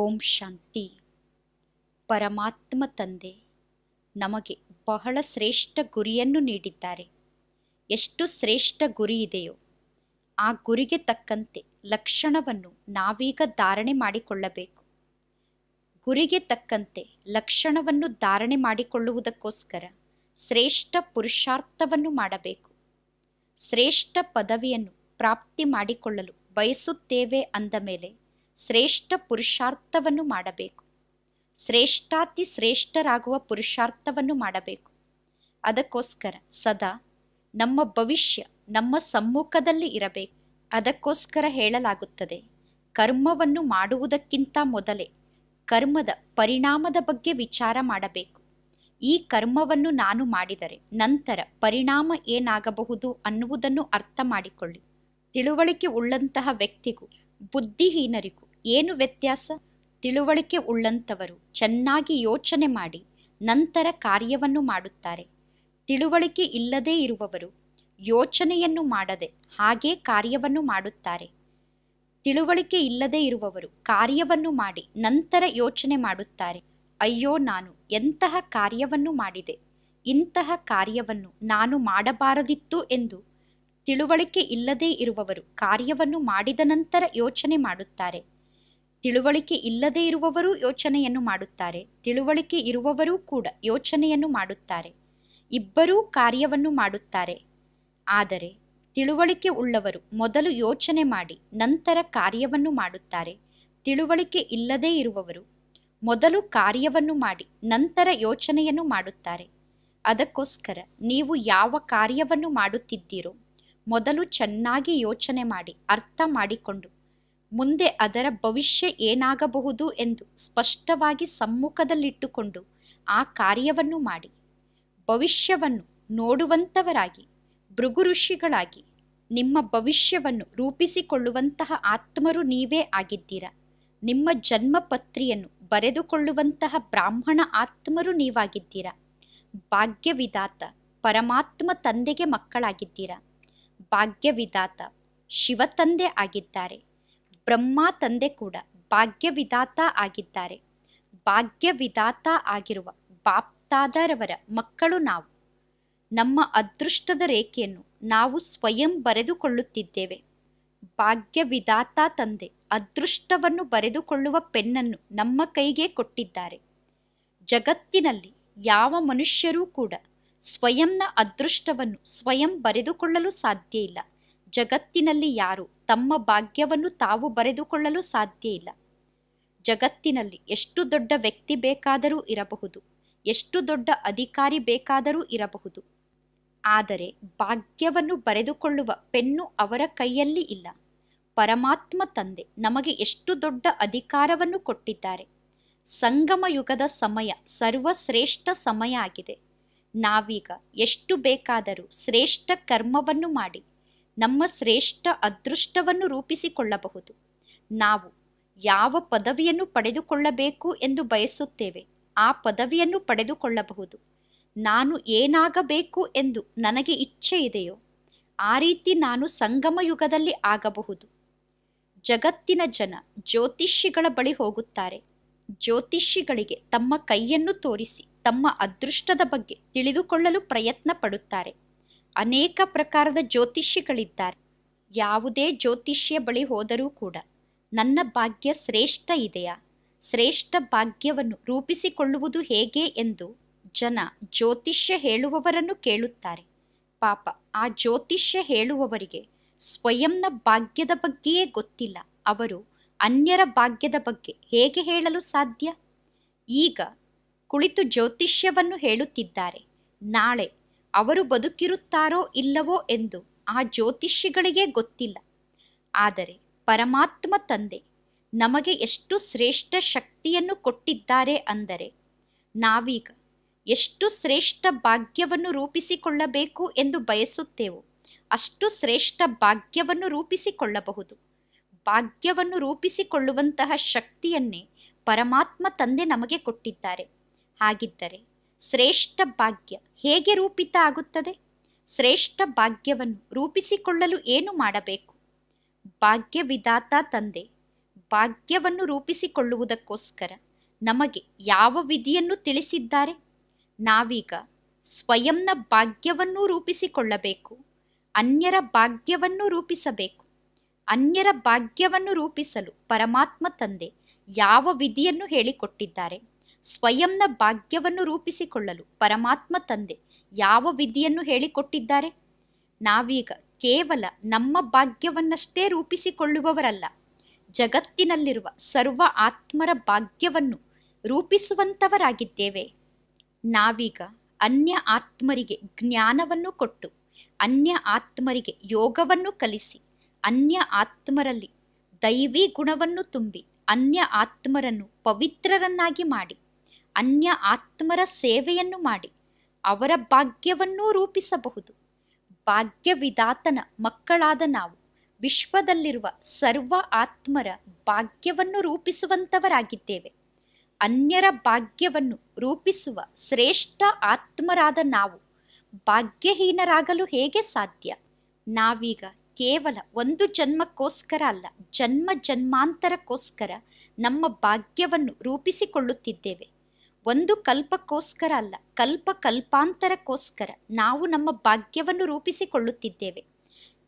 ಓಂ ಶಾಂತಿ ಪರಮಾತ್ಮ ತಂದೆ ನಮಗೆ ಬಹಳ ಶ್ರೇಷ್ಠ ಗುರಿಯನ್ನು ನೀಡಿದ್ದಾರೆ ಎಷ್ಟು ಶ್ರೇಷ್ಠ ಗುರಿ ಇದೆಯೋ ಆ ಗುರಿಗೆ ತಕ್ಕಂತೆ ಲಕ್ಷಣವನ್ನು ನಾವೀಗ ಧಾರಣೆ ಮಾಡಿಕೊಳ್ಳಬೇಕು ಗುರಿಗೆ ತಕ್ಕಂತೆ ಲಕ್ಷಣವನ್ನು ಧಾರಣೆ ಮಾಡಿಕೊಳ್ಳುವುದಕ್ಕೋಸ್ಕರ ಶ್ರೇಷ್ಠ ಪುರುಷಾರ್ಥವನ್ನು ಮಾಡಬೇಕು ಶ್ರೇಷ್ಠ ಪದವಿಯನ್ನು ಪ್ರಾಪ್ತಿ ಮಾಡಿಕೊಳ್ಳಲು ಬಯಸುತ್ತೇವೆ ಅಂದ ಮೇಲೆ ಶ್ರೇಷ್ಠ ಪುರುಷಾರ್ಥವನ್ನು ಮಾಡಬೇಕು ಶ್ರೇಷ್ಠಾತಿ ಶ್ರೇಷ್ಠರಾಗುವ ಪುರುಷಾರ್ಥವನ್ನು ಮಾಡಬೇಕು ಅದಕ್ಕೋಸ್ಕರ ಸದಾ ನಮ್ಮ ಭವಿಷ್ಯ ನಮ್ಮ ಸಮ್ಮುಖದಲ್ಲಿ ಇರಬೇಕು ಅದಕ್ಕೋಸ್ಕರ ಹೇಳಲಾಗುತ್ತದೆ ಕರ್ಮವನ್ನು ಮಾಡುವುದಕ್ಕಿಂತ ಮೊದಲೇ ಕರ್ಮದ ಪರಿಣಾಮದ ಬಗ್ಗೆ ವಿಚಾರ ಮಾಡಬೇಕು ಈ ಕರ್ಮವನ್ನು ನಾನು ಮಾಡಿದರೆ ನಂತರ ಪರಿಣಾಮ ಏನಾಗಬಹುದು ಅನ್ನುವುದನ್ನು ಅರ್ಥ ಮಾಡಿಕೊಳ್ಳಿ ತಿಳುವಳಿಕೆ ಉಳ್ಳಂತಹ ವ್ಯಕ್ತಿಗೂ ಬುದ್ಧಿಹೀನರಿಗೂ ಏನು ವ್ಯತ್ಯಾಸ ತಿಳುವಳಿಕೆ ಉಳ್ಳಂಥವರು ಚೆನ್ನಾಗಿ ಯೋಚನೆ ಮಾಡಿ ನಂತರ ಕಾರ್ಯವನ್ನು ಮಾಡುತ್ತಾರೆ ತಿಳುವಳಿಕೆ ಇಲ್ಲದೇ ಇರುವವರು ಯೋಚನೆಯನ್ನು ಮಾಡದೆ ಹಾಗೇ ಕಾರ್ಯವನ್ನು ಮಾಡುತ್ತಾರೆ ತಿಳುವಳಿಕೆ ಇಲ್ಲದೆ ಇರುವವರು ಕಾರ್ಯವನ್ನು ಮಾಡಿ ನಂತರ ಯೋಚನೆ ಮಾಡುತ್ತಾರೆ ಅಯ್ಯೋ ನಾನು ಎಂತಹ ಕಾರ್ಯವನ್ನು ಮಾಡಿದೆ ಇಂತಹ ಕಾರ್ಯವನ್ನು ನಾನು ಮಾಡಬಾರದಿತ್ತು ಎಂದು ತಿಳುವಳಿಕೆ ಇಲ್ಲದೇ ಇರುವವರು ಕಾರ್ಯವನ್ನು ಮಾಡಿದ ನಂತರ ಯೋಚನೆ ಮಾಡುತ್ತಾರೆ ತಿಳುವಳಿಕೆ ಇಲ್ಲದೇ ಇರುವವರೂ ಯೋಚನೆಯನ್ನು ಮಾಡುತ್ತಾರೆ ತಿಳುವಳಿಕೆ ಇರುವವರೂ ಕೂಡ ಯೋಚನೆಯನ್ನು ಮಾಡುತ್ತಾರೆ ಇಬ್ಬರೂ ಕಾರ್ಯವನ್ನು ಮಾಡುತ್ತಾರೆ ಆದರೆ ತಿಳುವಳಿಕೆ ಉಳ್ಳವರು ಮೊದಲು ಯೋಚನೆ ಮಾಡಿ ನಂತರ ಕಾರ್ಯವನ್ನು ಮಾಡುತ್ತಾರೆ ತಿಳುವಳಿಕೆ ಇಲ್ಲದೇ ಇರುವವರು ಮೊದಲು ಕಾರ್ಯವನ್ನು ಮಾಡಿ ನಂತರ ಯೋಚನೆಯನ್ನು ಮಾಡುತ್ತಾರೆ ಅದಕ್ಕೋಸ್ಕರ ನೀವು ಯಾವ ಕಾರ್ಯವನ್ನು ಮಾಡುತ್ತಿದ್ದೀರೋ ಮೊದಲು ಚೆನ್ನಾಗಿ ಯೋಚನೆ ಮಾಡಿ ಅರ್ಥ ಮಾಡಿಕೊಂಡು ಮುಂದೆ ಅದರ ಭವಿಷ್ಯ ಏನಾಗಬಹುದು ಎಂದು ಸ್ಪಷ್ಟವಾಗಿ ಸಮ್ಮುಖದಲ್ಲಿಟ್ಟುಕೊಂಡು ಆ ಕಾರ್ಯವನ್ನು ಮಾಡಿ ಭವಿಷ್ಯವನ್ನು ನೋಡುವಂಥವರಾಗಿ ಭೃಗು ಋಷಿಗಳಾಗಿ ನಿಮ್ಮ ಭವಿಷ್ಯವನ್ನು ರೂಪಿಸಿಕೊಳ್ಳುವಂತಹ ಆತ್ಮರು ನೀವೇ ಆಗಿದ್ದೀರಾ ನಿಮ್ಮ ಜನ್ಮ ಪತ್ರಿಯನ್ನು ಬರೆದುಕೊಳ್ಳುವಂತಹ ಬ್ರಾಹ್ಮಣ ಆತ್ಮರು ನೀವಾಗಿದ್ದೀರಾ ಭಾಗ್ಯವಿದಾತ ಪರಮಾತ್ಮ ತಂದೆಗೆ ಮಕ್ಕಳಾಗಿದ್ದೀರಾ ಭಾಗ್ಯವಿದಾತ ಶಿವತಂದೆ ಆಗಿದ್ದಾರೆ ಬ್ರಹ್ಮ ತಂದೆ ಕೂಡ ಭಾಗ್ಯವಿದಾತ ಆಗಿದ್ದಾರೆ ಭಾಗ್ಯವಿದಾತ ಆಗಿರುವ ಬಾಪ್ತಾದರವರ ಮಕ್ಕಳು ನಾವು ನಮ್ಮ ಅದೃಷ್ಟದ ರೇಖೆಯನ್ನು ನಾವು ಸ್ವಯಂ ಬರೆದುಕೊಳ್ಳುತ್ತಿದ್ದೇವೆ ಭಾಗ್ಯವಿದಾತ ತಂದೆ ಅದೃಷ್ಟವನ್ನು ಬರೆದುಕೊಳ್ಳುವ ಪೆನ್ನನ್ನು ನಮ್ಮ ಕೈಗೆ ಕೊಟ್ಟಿದ್ದಾರೆ ಜಗತ್ತಿನಲ್ಲಿ ಯಾವ ಮನುಷ್ಯರೂ ಕೂಡ ಸ್ವಯಂನ ಅದೃಷ್ಟವನ್ನು ಸ್ವಯಂ ಬರೆದುಕೊಳ್ಳಲು ಸಾಧ್ಯ ಇಲ್ಲ ಜಗತ್ತಿನಲ್ಲಿ ಯಾರು ತಮ್ಮ ಭಾಗ್ಯವನ್ನು ತಾವು ಬರೆದುಕೊಳ್ಳಲು ಸಾಧ್ಯ ಇಲ್ಲ ಜಗತ್ತಿನಲ್ಲಿ ಎಷ್ಟು ದೊಡ್ಡ ವ್ಯಕ್ತಿ ಬೇಕಾದರೂ ಇರಬಹುದು ಎಷ್ಟು ದೊಡ್ಡ ಅಧಿಕಾರಿ ಬೇಕಾದರೂ ಇರಬಹುದು ಆದರೆ ಭಾಗ್ಯವನ್ನು ಬರೆದುಕೊಳ್ಳುವ ಪೆನ್ನು ಅವರ ಕೈಯಲ್ಲಿ ಇಲ್ಲ ಪರಮಾತ್ಮ ತಂದೆ ನಮಗೆ ಎಷ್ಟು ದೊಡ್ಡ ಅಧಿಕಾರವನ್ನು ಕೊಟ್ಟಿದ್ದಾರೆ ಸಂಗಮ ಯುಗದ ಸಮಯ ಸರ್ವಶ್ರೇಷ್ಠ ಸಮಯ ಆಗಿದೆ ನಾವೀಗ ಎಷ್ಟು ಬೇಕಾದರೂ ಶ್ರೇಷ್ಠ ಕರ್ಮವನ್ನು ಮಾಡಿ ನಮ್ಮ ಶ್ರೇಷ್ಠ ಅದೃಷ್ಟವನ್ನು ರೂಪಿಸಿಕೊಳ್ಳಬಹುದು ನಾವು ಯಾವ ಪದವಿಯನ್ನು ಪಡೆದುಕೊಳ್ಳಬೇಕು ಎಂದು ಬಯಸುತ್ತೇವೆ ಆ ಪದವಿಯನ್ನು ಪಡೆದುಕೊಳ್ಳಬಹುದು ನಾನು ಏನಾಗಬೇಕು ಎಂದು ನನಗೆ ಇಚ್ಛೆ ಇದೆಯೋ ಆ ರೀತಿ ನಾನು ಸಂಗಮ ಯುಗದಲ್ಲಿ ಆಗಬಹುದು ಜಗತ್ತಿನ ಜನ ಜ್ಯೋತಿಷಿಗಳ ಬಳಿ ಹೋಗುತ್ತಾರೆ ಜ್ಯೋತಿಷಿಗಳಿಗೆ ತಮ್ಮ ಕೈಯನ್ನು ತೋರಿಸಿ ತಮ್ಮ ಅದೃಷ್ಟದ ಬಗ್ಗೆ ತಿಳಿದುಕೊಳ್ಳಲು ಪ್ರಯತ್ನ ಪಡುತ್ತಾರೆ ಅನೇಕ ಪ್ರಕಾರದ ಜ್ಯೋತಿಷ್ಯಗಳಿದ್ದಾರೆ ಯಾವುದೇ ಜ್ಯೋತಿಷ್ಯ ಬಳಿ ಹೋದರೂ ಕೂಡ ನನ್ನ ಭಾಗ್ಯ ಶ್ರೇಷ್ಠ ಇದೆಯಾ ಶ್ರೇಷ್ಠ ಭಾಗ್ಯವನ್ನು ರೂಪಿಸಿಕೊಳ್ಳುವುದು ಹೇಗೆ ಎಂದು ಜನ ಜ್ಯೋತಿಷ್ಯ ಹೇಳುವವರನ್ನು ಕೇಳುತ್ತಾರೆ ಪಾಪ ಆ ಜ್ಯೋತಿಷ್ಯ ಹೇಳುವವರಿಗೆ ಸ್ವಯಂನ ಭಾಗ್ಯದ ಬಗ್ಗೆಯೇ ಗೊತ್ತಿಲ್ಲ ಅವರು ಅನ್ಯರ ಭಾಗ್ಯದ ಬಗ್ಗೆ ಹೇಗೆ ಹೇಳಲು ಸಾಧ್ಯ ಈಗ ಕುಳಿತು ಜ್ಯೋತಿಷ್ಯವನ್ನು ಹೇಳುತ್ತಿದ್ದಾರೆ ನಾಳೆ ಅವರು ಬದುಕಿರುತ್ತಾರೋ ಇಲ್ಲವೋ ಎಂದು ಆ ಜ್ಯೋತಿಷಿಗಳಿಗೆ ಗೊತ್ತಿಲ್ಲ ಆದರೆ ಪರಮಾತ್ಮ ತಂದೆ ನಮಗೆ ಎಷ್ಟು ಶ್ರೇಷ್ಠ ಶಕ್ತಿಯನ್ನು ಕೊಟ್ಟಿದ್ದಾರೆ ಅಂದರೆ ನಾವೀಗ ಎಷ್ಟು ಶ್ರೇಷ್ಠ ಭಾಗ್ಯವನ್ನು ರೂಪಿಸಿಕೊಳ್ಳಬೇಕು ಎಂದು ಬಯಸುತ್ತೇವೋ ಅಷ್ಟು ಶ್ರೇಷ್ಠ ಭಾಗ್ಯವನ್ನು ರೂಪಿಸಿಕೊಳ್ಳಬಹುದು ಭಾಗ್ಯವನ್ನು ರೂಪಿಸಿಕೊಳ್ಳುವಂತಹ ಶಕ್ತಿಯನ್ನೇ ಪರಮಾತ್ಮ ತಂದೆ ನಮಗೆ ಕೊಟ್ಟಿದ್ದಾರೆ ಹಾಗಿದ್ದರೆ ಶ್ರೇಷ್ಠ ಭಾಗ್ಯ ಹೇಗೆ ರೂಪಿತ ಆಗುತ್ತದೆ ಶ್ರೇಷ್ಠ ಭಾಗ್ಯವನ್ನು ರೂಪಿಸಿಕೊಳ್ಳಲು ಏನು ಮಾಡಬೇಕು ಭಾಗ್ಯವಿದಾತ ತಂದೆ ಭಾಗ್ಯವನ್ನು ರೂಪಿಸಿಕೊಳ್ಳುವುದಕ್ಕೋಸ್ಕರ ನಮಗೆ ಯಾವ ವಿಧಿಯನ್ನು ತಿಳಿಸಿದ್ದಾರೆ ನಾವೀಗ ಸ್ವಯಂನ ಭಾಗ್ಯವನ್ನು ರೂಪಿಸಿಕೊಳ್ಳಬೇಕು ಅನ್ಯರ ಭಾಗ್ಯವನ್ನು ರೂಪಿಸಬೇಕು ಅನ್ಯರ ಭಾಗ್ಯವನ್ನು ರೂಪಿಸಲು ಪರಮಾತ್ಮ ತಂದೆ ಯಾವ ವಿಧಿಯನ್ನು ಹೇಳಿಕೊಟ್ಟಿದ್ದಾರೆ ಸ್ವಯಂನ ಭಾಗ್ಯವನ್ನು ರೂಪಿಸಿಕೊಳ್ಳಲು ಪರಮಾತ್ಮ ತಂದೆ ಯಾವ ವಿಧಿಯನ್ನು ಹೇಳಿಕೊಟ್ಟಿದ್ದಾರೆ ನಾವೀಗ ಕೇವಲ ನಮ್ಮ ಭಾಗ್ಯವನ್ನಷ್ಟೇ ರೂಪಿಸಿಕೊಳ್ಳುವವರಲ್ಲ ಜಗತ್ತಿನಲ್ಲಿರುವ ಸರ್ವ ಆತ್ಮರ ಭಾಗ್ಯವನ್ನು ರೂಪಿಸುವಂಥವರಾಗಿದ್ದೇವೆ ನಾವೀಗ ಅನ್ಯ ಆತ್ಮರಿಗೆ ಜ್ಞಾನವನ್ನು ಕೊಟ್ಟು ಅನ್ಯ ಆತ್ಮರಿಗೆ ಯೋಗವನ್ನು ಕಲಿಸಿ ಅನ್ಯ ಆತ್ಮರಲ್ಲಿ ದೈವಿ ಗುಣವನ್ನು ತುಂಬಿ ಅನ್ಯ ಆತ್ಮರನ್ನು ಪವಿತ್ರರನ್ನಾಗಿ ಮಾಡಿ ಅನ್ಯ ಆತ್ಮರ ಸೇವೆಯನ್ನು ಮಾಡಿ ಅವರ ಭಾಗ್ಯವನ್ನೂ ರೂಪಿಸಬಹುದು ಭಾಗ್ಯವಿದಾತನ ಮಕ್ಕಳಾದ ನಾವು ವಿಶ್ವದಲ್ಲಿರುವ ಸರ್ವ ಆತ್ಮರ ಭಾಗ್ಯವನ್ನು ರೂಪಿಸುವಂತವರಾಗಿದ್ದೇವೆ ಅನ್ಯರ ಭಾಗ್ಯವನ್ನು ರೂಪಿಸುವ ಶ್ರೇಷ್ಠ ಆತ್ಮರಾದ ನಾವು ಭಾಗ್ಯಹೀನರಾಗಲು ಹೇಗೆ ಸಾಧ್ಯ ನಾವೀಗ ಕೇವಲ ಒಂದು ಜನ್ಮಕ್ಕೋಸ್ಕರ ಅಲ್ಲ ಜನ್ಮ ಜನ್ಮಾಂತರಕ್ಕೋಸ್ಕರ ನಮ್ಮ ಭಾಗ್ಯವನ್ನು ರೂಪಿಸಿಕೊಳ್ಳುತ್ತಿದ್ದೇವೆ ಒಂದು ಕಲ್ಪಕ್ಕೋಸ್ಕರ ಅಲ್ಲ ಕಲ್ಪ ಕಲ್ಪಾಂತರಕ್ಕೋಸ್ಕರ ನಾವು ನಮ್ಮ ಭಾಗ್ಯವನ್ನು ರೂಪಿಸಿಕೊಳ್ಳುತ್ತಿದ್ದೇವೆ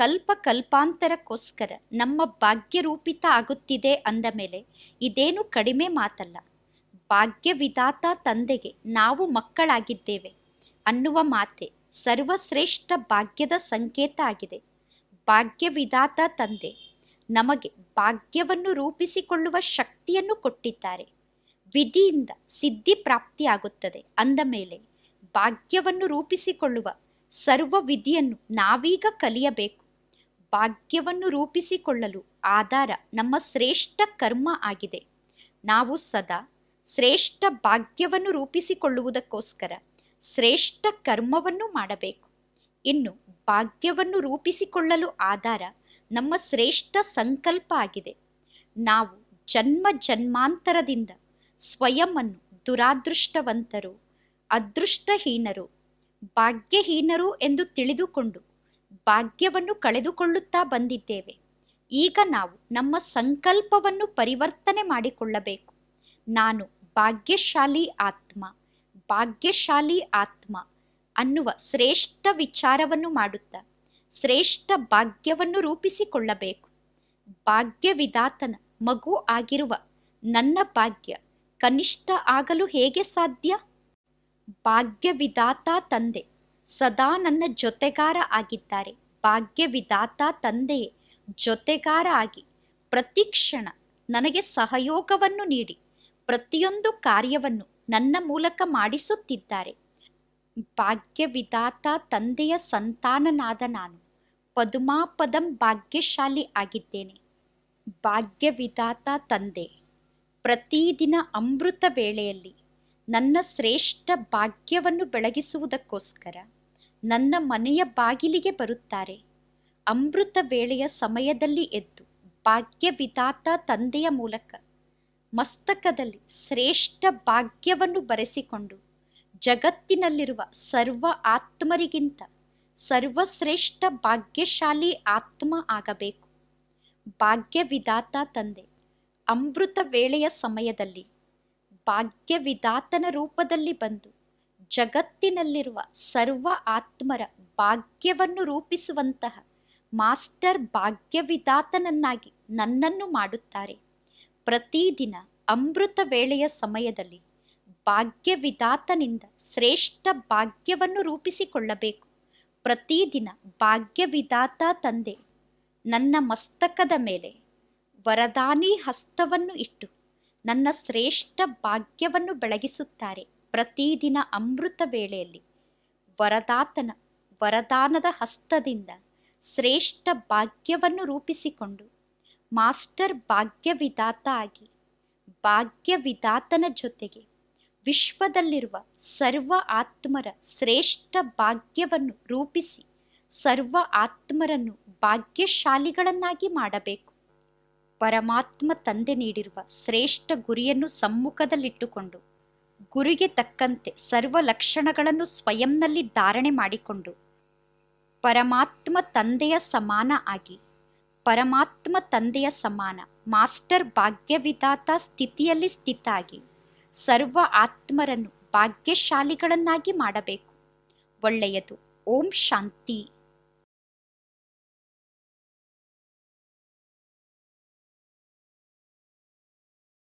ಕಲ್ಪ ಕಲ್ಪಾಂತರಕ್ಕೋಸ್ಕರ ನಮ್ಮ ಭಾಗ್ಯ ರೂಪಿತ ಆಗುತ್ತಿದೆ ಅಂದ ಮೇಲೆ ಇದೇನು ಕಡಿಮೆ ಮಾತಲ್ಲ ಭಾಗ್ಯವಿದಾತ ತಂದೆಗೆ ನಾವು ಮಕ್ಕಳಾಗಿದ್ದೇವೆ ಅನ್ನುವ ಮಾತೆ ಸರ್ವಶ್ರೇಷ್ಠ ಭಾಗ್ಯದ ಸಂಕೇತ ಆಗಿದೆ ಭಾಗ್ಯವಿದಾತ ತಂದೆ ನಮಗೆ ಭಾಗ್ಯವನ್ನು ರೂಪಿಸಿಕೊಳ್ಳುವ ಶಕ್ತಿಯನ್ನು ಕೊಟ್ಟಿದ್ದಾರೆ ವಿಧಿಯಿಂದ ಸಿದ್ಧಿ ಪ್ರಾಪ್ತಿಯಾಗುತ್ತದೆ ಅಂದ ಮೇಲೆ ಭಾಗ್ಯವನ್ನು ರೂಪಿಸಿಕೊಳ್ಳುವ ಸರ್ವ ವಿಧಿಯನ್ನು ನಾವೀಗ ಕಲಿಯಬೇಕು ಭಾಗ್ಯವನ್ನು ರೂಪಿಸಿಕೊಳ್ಳಲು ಆಧಾರ ನಮ್ಮ ಶ್ರೇಷ್ಠ ಕರ್ಮ ಆಗಿದೆ ನಾವು ಸದಾ ಶ್ರೇಷ್ಠ ಭಾಗ್ಯವನ್ನು ರೂಪಿಸಿಕೊಳ್ಳುವುದಕ್ಕೋಸ್ಕರ ಶ್ರೇಷ್ಠ ಕರ್ಮವನ್ನು ಮಾಡಬೇಕು ಇನ್ನು ಭಾಗ್ಯವನ್ನು ರೂಪಿಸಿಕೊಳ್ಳಲು ಆಧಾರ ನಮ್ಮ ಶ್ರೇಷ್ಠ ಸಂಕಲ್ಪ ಆಗಿದೆ ನಾವು ಜನ್ಮ ಜನ್ಮಾಂತರದಿಂದ ಅನ್ನು ದುರಾದೃಷ್ಟವಂತರು ಅದೃಷ್ಟಹೀನರು ಭಾಗ್ಯಹೀನರು ಎಂದು ತಿಳಿದುಕೊಂಡು ಭಾಗ್ಯವನ್ನು ಕಳೆದುಕೊಳ್ಳುತ್ತಾ ಬಂದಿದ್ದೇವೆ ಈಗ ನಾವು ನಮ್ಮ ಸಂಕಲ್ಪವನ್ನು ಪರಿವರ್ತನೆ ಮಾಡಿಕೊಳ್ಳಬೇಕು ನಾನು ಭಾಗ್ಯಶಾಲಿ ಆತ್ಮ ಭಾಗ್ಯಶಾಲಿ ಆತ್ಮ ಅನ್ನುವ ಶ್ರೇಷ್ಠ ವಿಚಾರವನ್ನು ಮಾಡುತ್ತಾ ಶ್ರೇಷ್ಠ ಭಾಗ್ಯವನ್ನು ರೂಪಿಸಿಕೊಳ್ಳಬೇಕು ಭಾಗ್ಯವಿದಾತನ ಮಗು ಆಗಿರುವ ನನ್ನ ಭಾಗ್ಯ ಕನಿಷ್ಠ ಆಗಲು ಹೇಗೆ ಸಾಧ್ಯ ಭಾಗ್ಯವಿದಾತ ತಂದೆ ಸದಾ ನನ್ನ ಜೊತೆಗಾರ ಆಗಿದ್ದಾರೆ ಭಾಗ್ಯವಿದಾತ ತಂದೆಯೇ ಜೊತೆಗಾರ ಆಗಿ ಪ್ರತಿಕ್ಷಣ ನನಗೆ ಸಹಯೋಗವನ್ನು ನೀಡಿ ಪ್ರತಿಯೊಂದು ಕಾರ್ಯವನ್ನು ನನ್ನ ಮೂಲಕ ಮಾಡಿಸುತ್ತಿದ್ದಾರೆ ಭಾಗ್ಯವಿದಾತ ತಂದೆಯ ಸಂತಾನನಾದ ನಾನು ಪದುಮಾಪದಂ ಭಾಗ್ಯಶಾಲಿ ಆಗಿದ್ದೇನೆ ಭಾಗ್ಯವಿದಾತ ತಂದೆ ಪ್ರತಿದಿನ ಅಮೃತ ವೇಳೆಯಲ್ಲಿ ನನ್ನ ಶ್ರೇಷ್ಠ ಭಾಗ್ಯವನ್ನು ಬೆಳಗಿಸುವುದಕ್ಕೋಸ್ಕರ ನನ್ನ ಮನೆಯ ಬಾಗಿಲಿಗೆ ಬರುತ್ತಾರೆ ಅಮೃತ ವೇಳೆಯ ಸಮಯದಲ್ಲಿ ಎದ್ದು ಭಾಗ್ಯ ವಿಧಾತ ತಂದೆಯ ಮೂಲಕ ಮಸ್ತಕದಲ್ಲಿ ಶ್ರೇಷ್ಠ ಭಾಗ್ಯವನ್ನು ಬರೆಸಿಕೊಂಡು ಜಗತ್ತಿನಲ್ಲಿರುವ ಸರ್ವ ಆತ್ಮರಿಗಿಂತ ಸರ್ವಶ್ರೇಷ್ಠ ಭಾಗ್ಯಶಾಲಿ ಆತ್ಮ ಆಗಬೇಕು ಭಾಗ್ಯ ವಿಧಾತ ತಂದೆ ಅಮೃತ ವೇಳೆಯ ಸಮಯದಲ್ಲಿ ಭಾಗ್ಯವಿದಾತನ ರೂಪದಲ್ಲಿ ಬಂದು ಜಗತ್ತಿನಲ್ಲಿರುವ ಸರ್ವ ಆತ್ಮರ ಭಾಗ್ಯವನ್ನು ರೂಪಿಸುವಂತಹ ಮಾಸ್ಟರ್ ಭಾಗ್ಯವಿದಾತನನ್ನಾಗಿ ನನ್ನನ್ನು ಮಾಡುತ್ತಾರೆ ಪ್ರತಿದಿನ ಅಮೃತ ವೇಳೆಯ ಸಮಯದಲ್ಲಿ ಭಾಗ್ಯವಿದಾತನಿಂದ ಶ್ರೇಷ್ಠ ಭಾಗ್ಯವನ್ನು ರೂಪಿಸಿಕೊಳ್ಳಬೇಕು ಪ್ರತಿದಿನ ಭಾಗ್ಯವಿದಾತ ತಂದೆ ನನ್ನ ಮಸ್ತಕದ ಮೇಲೆ ವರದಾನಿ ಹಸ್ತವನ್ನು ಇಟ್ಟು ನನ್ನ ಶ್ರೇಷ್ಠ ಭಾಗ್ಯವನ್ನು ಬೆಳಗಿಸುತ್ತಾರೆ ಪ್ರತಿದಿನ ಅಮೃತ ವೇಳೆಯಲ್ಲಿ ವರದಾತನ ವರದಾನದ ಹಸ್ತದಿಂದ ಶ್ರೇಷ್ಠ ಭಾಗ್ಯವನ್ನು ರೂಪಿಸಿಕೊಂಡು ಮಾಸ್ಟರ್ ಭಾಗ್ಯವಿದಾತ ಆಗಿ ಭಾಗ್ಯವಿದಾತನ ಜೊತೆಗೆ ವಿಶ್ವದಲ್ಲಿರುವ ಸರ್ವ ಆತ್ಮರ ಶ್ರೇಷ್ಠ ಭಾಗ್ಯವನ್ನು ರೂಪಿಸಿ ಸರ್ವ ಆತ್ಮರನ್ನು ಭಾಗ್ಯಶಾಲಿಗಳನ್ನಾಗಿ ಮಾಡಬೇಕು ಪರಮಾತ್ಮ ತಂದೆ ನೀಡಿರುವ ಶ್ರೇಷ್ಠ ಗುರಿಯನ್ನು ಸಮ್ಮುಖದಲ್ಲಿಟ್ಟುಕೊಂಡು ಗುರಿಗೆ ತಕ್ಕಂತೆ ಸರ್ವ ಲಕ್ಷಣಗಳನ್ನು ಸ್ವಯಂನಲ್ಲಿ ಧಾರಣೆ ಮಾಡಿಕೊಂಡು ಪರಮಾತ್ಮ ತಂದೆಯ ಸಮಾನ ಆಗಿ ಪರಮಾತ್ಮ ತಂದೆಯ ಸಮಾನ ಮಾಸ್ಟರ್ ಭಾಗ್ಯವಿದಾತ ಸ್ಥಿತಿಯಲ್ಲಿ ಸ್ಥಿತ ಆಗಿ ಸರ್ವ ಆತ್ಮರನ್ನು ಭಾಗ್ಯಶಾಲಿಗಳನ್ನಾಗಿ ಮಾಡಬೇಕು ಒಳ್ಳೆಯದು ಓಂ ಶಾಂತಿ